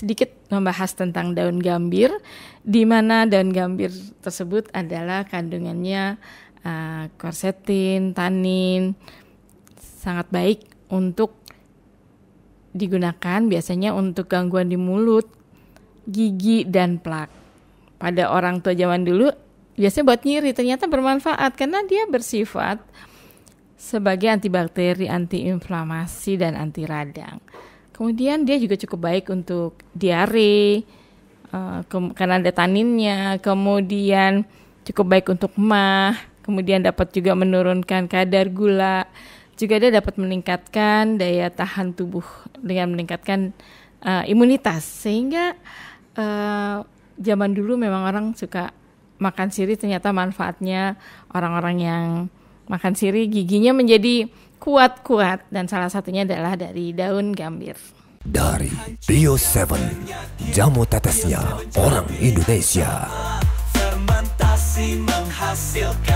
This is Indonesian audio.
sedikit membahas tentang daun gambir, di mana daun gambir tersebut adalah kandungannya eh, uh, tanin, sangat baik untuk digunakan biasanya untuk gangguan di mulut, gigi, dan plak. Pada orang tua zaman dulu, biasanya buat nyiri ternyata bermanfaat karena dia bersifat sebagai antibakteri, antiinflamasi, dan anti radang. Kemudian dia juga cukup baik untuk diare, uh, ke- karena ada taninnya. Kemudian cukup baik untuk mah. Kemudian dapat juga menurunkan kadar gula. Juga dia dapat meningkatkan daya tahan tubuh dengan meningkatkan uh, imunitas. Sehingga uh, zaman dulu memang orang suka makan sirih ternyata manfaatnya orang-orang yang Makan sirih giginya menjadi kuat-kuat dan salah satunya adalah dari daun gambir. Dari Bio7, jamu tetesnya orang Indonesia. Fermentasi menghasilkan